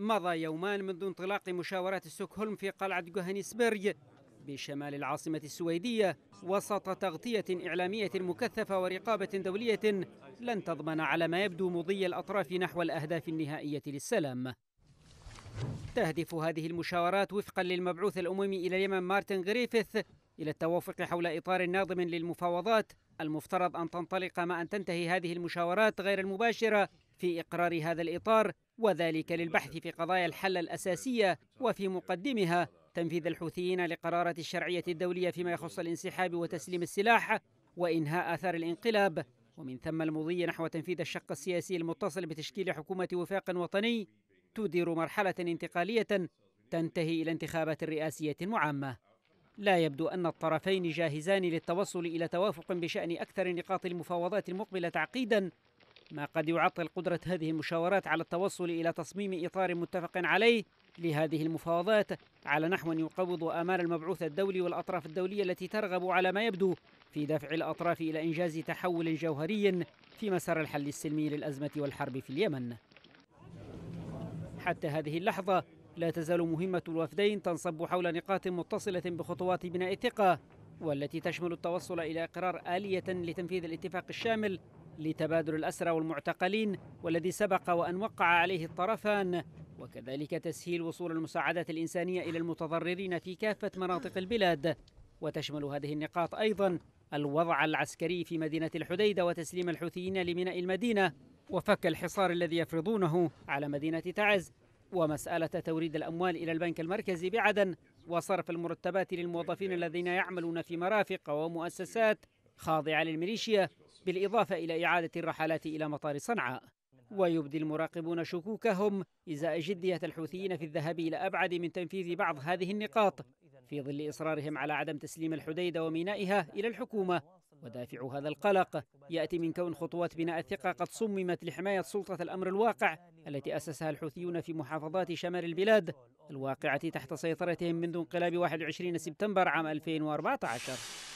مضى يومان منذ انطلاق مشاورات ستوكهولم في قلعة جوهانسبرغ بشمال العاصمة السويدية وسط تغطية إعلامية مكثفة ورقابة دولية لن تضمن على ما يبدو مضي الأطراف نحو الأهداف النهائية للسلام تهدف هذه المشاورات وفقا للمبعوث الأممي إلى اليمن مارتن غريفيث إلى التوافق حول إطار ناظم للمفاوضات المفترض أن تنطلق ما أن تنتهي هذه المشاورات غير المباشرة في إقرار هذا الإطار وذلك للبحث في قضايا الحل الأساسية وفي مقدمها تنفيذ الحوثيين لقرارات الشرعية الدولية فيما يخص الانسحاب وتسليم السلاح وإنهاء آثار الانقلاب ومن ثم المضي نحو تنفيذ الشق السياسي المتصل بتشكيل حكومة وفاق وطني تدير مرحلة انتقالية تنتهي إلى انتخابات رئاسية معامة لا يبدو أن الطرفين جاهزان للتوصل إلى توافق بشأن أكثر نقاط المفاوضات المقبلة تعقيدا ما قد يعطل قدرة هذه المشاورات على التوصل إلى تصميم إطار متفق عليه لهذه المفاوضات على نحو يقوض آمال المبعوث الدولي والأطراف الدولية التي ترغب على ما يبدو في دفع الأطراف إلى إنجاز تحول جوهري في مسار الحل السلمي للأزمة والحرب في اليمن حتى هذه اللحظة لا تزال مهمة الوفدين تنصب حول نقاط متصلة بخطوات بناء الثقة والتي تشمل التوصل إلى إقرار آلية لتنفيذ الاتفاق الشامل لتبادل الأسرى والمعتقلين والذي سبق وأن وقع عليه الطرفان وكذلك تسهيل وصول المساعدات الإنسانية إلى المتضررين في كافة مناطق البلاد وتشمل هذه النقاط أيضا الوضع العسكري في مدينة الحديدة وتسليم الحوثيين لميناء المدينة وفك الحصار الذي يفرضونه على مدينة تعز ومسألة توريد الأموال إلى البنك المركزي بعدن وصرف المرتبات للموظفين الذين يعملون في مرافق ومؤسسات خاضعة للميليشيا بالإضافة إلى إعادة الرحلات إلى مطار صنعاء ويبدي المراقبون شكوكهم إزاء جدية الحوثيين في الذهاب إلى أبعد من تنفيذ بعض هذه النقاط في ظل إصرارهم على عدم تسليم الحديدة ومينائها إلى الحكومة ودافع هذا القلق يأتي من كون خطوات بناء الثقة قد صممت لحماية سلطة الأمر الواقع التي أسسها الحوثيون في محافظات شمال البلاد الواقعة تحت سيطرتهم منذ انقلاب 21 سبتمبر عام 2014